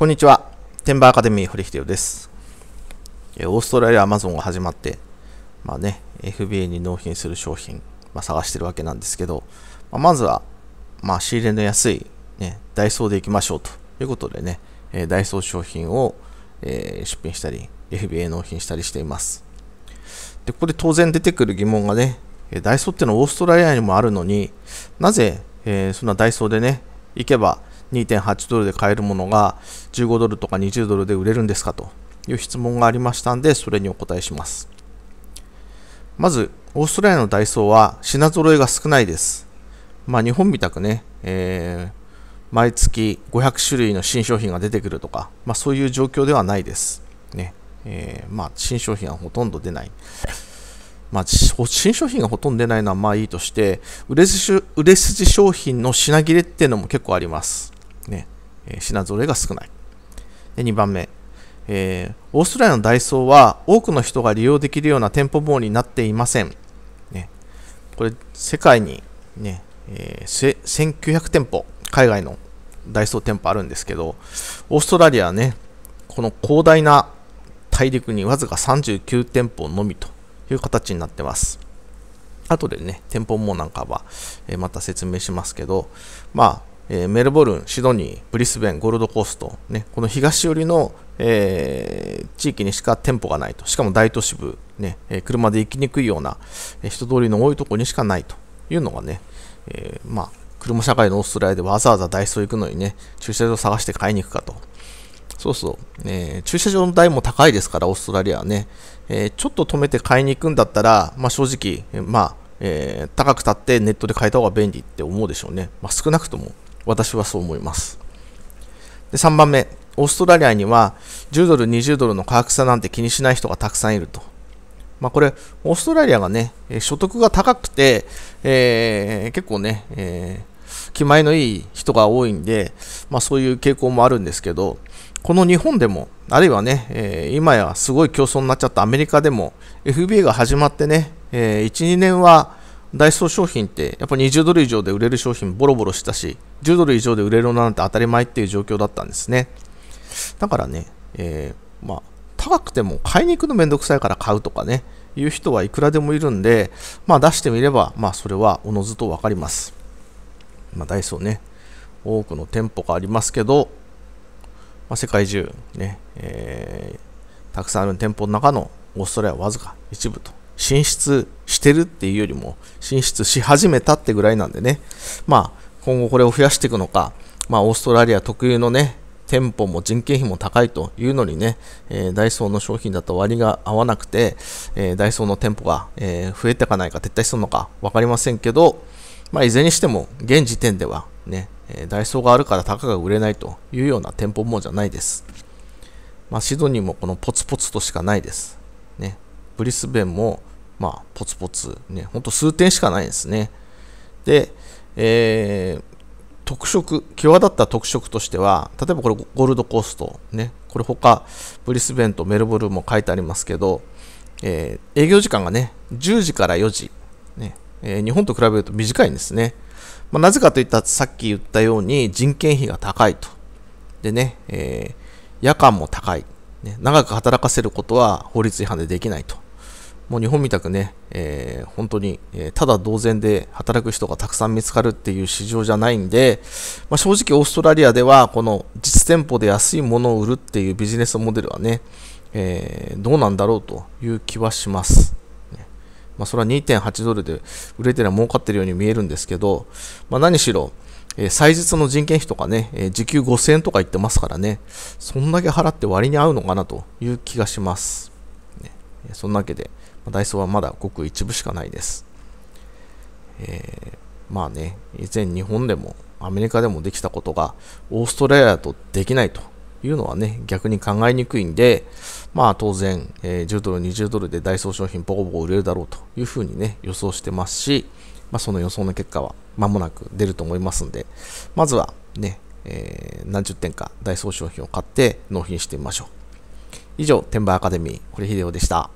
こんにちは。テンバーアカデミー堀秀夫です。オーストラリアアマゾンが始まって、まあね、FBA に納品する商品、まあ、探してるわけなんですけど、まあ、まずは、まあ、仕入れの安い、ね、ダイソーでいきましょうということでね、えダイソー商品を、えー、出品したり、FBA 納品したりしています。で、ここで当然出てくる疑問がね、ダイソーってのはオーストラリアにもあるのになぜ、えー、そんなダイソーでね、行けば2.8ドルで買えるものが15ドルとか20ドルで売れるんですかという質問がありましたんで、それにお答えします。まず、オーストラリアのダイソーは品揃えが少ないです。まあ、日本みたくね、えー、毎月500種類の新商品が出てくるとか、まあ、そういう状況ではないです。ねえー、まあ、新商品はほとんど出ない。まあ、新商品がほとんど出ないのはまあいいとして、売れ筋商品の品切れっていうのも結構あります。え品揃えが少ない。で2番目、えー、オーストラリアのダイソーは多くの人が利用できるような店舗網になっていません。ね、これ、世界にね、えー、1900店舗、海外のダイソー店舗あるんですけど、オーストラリアはね、この広大な大陸にわずか39店舗のみという形になってます。後でね、店舗網なんかは、えまた説明しますけど、まあ、えー、メルボルン、シドニー、ブリスベン、ゴールドコースト、ね、この東寄りの、えー、地域にしか店舗がないと、しかも大都市部、ねえ車で行きにくいような、え人通りの多いところにしかないというのがね、えまあ、車社会のオーストラリアでわざわざダイソー行くのにね、駐車場探して買いに行くかと。そうそう、えー、駐車場の代も高いですから、オーストラリアはね、えー、ちょっと止めて買いに行くんだったら、まあ、正直、まあ、えー、高くたってネットで買えた方が便利って思うでしょうね、まあ、少なくとも私はそう思います。で3番目、オーストラリアには10ドル、20ドルの価格差なんて気にしない人がたくさんいると。まあ、これ、オーストラリアがね、所得が高くて、えー、結構ね、えー、気前のいい人が多いんで、まあ、そういう傾向もあるんですけど、この日本でも、あるいはね、えー、今やすごい競争になっちゃったアメリカでも、FBA が始まってね、えー、1、2年は、ダイソー商品ってやっぱり20ドル以上で売れる商品ボロボロしたし10ドル以上で売れるなんて当たり前っていう状況だったんですねだからね、えー、まあ高くても買いに行くのめんどくさいから買うとかねいう人はいくらでもいるんでまあ出してみればまあそれはおのずとわかりますまあダイソーね多くの店舗がありますけど、まあ、世界中ね、えー、たくさんある店舗の中のオーストラリアはわずか一部と進出してるっていうよりも、進出し始めたってぐらいなんでね、まあ、今後これを増やしていくのか、まあ、オーストラリア特有のね、店舗も人件費も高いというのにね、えー、ダイソーの商品だと割が合わなくて、えー、ダイソーの店舗が、えー、増えていかないか撤退するのか分かりませんけど、まあ、いずれにしても現時点ではね、えダイソーがあるから高が売れないというような店舗もじゃないです。まあ、シドニーもこのポツポツとしかないです。ね、ブリスベンもまあ、ポツポツ、ね、ほんと数点しかないですね。で、えー、特色、際立った特色としては、例えばこれゴールドコースト、ね、これ他、ブリスベンとメルボルンも書いてありますけど、えー、営業時間がね、10時から4時、ねえー、日本と比べると短いんですね。まあ、なぜかといったらさっき言ったように人件費が高いと。でね、えー、夜間も高い、ね。長く働かせることは法律違反でできないと。もう日本みたくね、えー、本当に、えー、ただ同然で働く人がたくさん見つかるっていう市場じゃないんで、まあ、正直オーストラリアではこの実店舗で安いものを売るっていうビジネスモデルはね、えー、どうなんだろうという気はします。まあ、それは2.8ドルで売れてるのは儲かってるように見えるんですけど、まあ、何しろ、え祭日の人件費とかね、え時給5000円とか言ってますからね、そんだけ払って割に合うのかなという気がします。ね、そんなわけで、ダイソーはまだごく一部しかないです。えー、まあね、以前日本でもアメリカでもできたことがオーストラリアとできないというのはね、逆に考えにくいんで、まあ当然、えー、10ドル、20ドルでダイソー商品ボコボコ売れるだろうというふうにね、予想してますし、まあその予想の結果は間もなく出ると思いますんで、まずはね、えー、何十点かダイソー商品を買って納品してみましょう。以上、テンバーアカデミー、堀秀夫でした。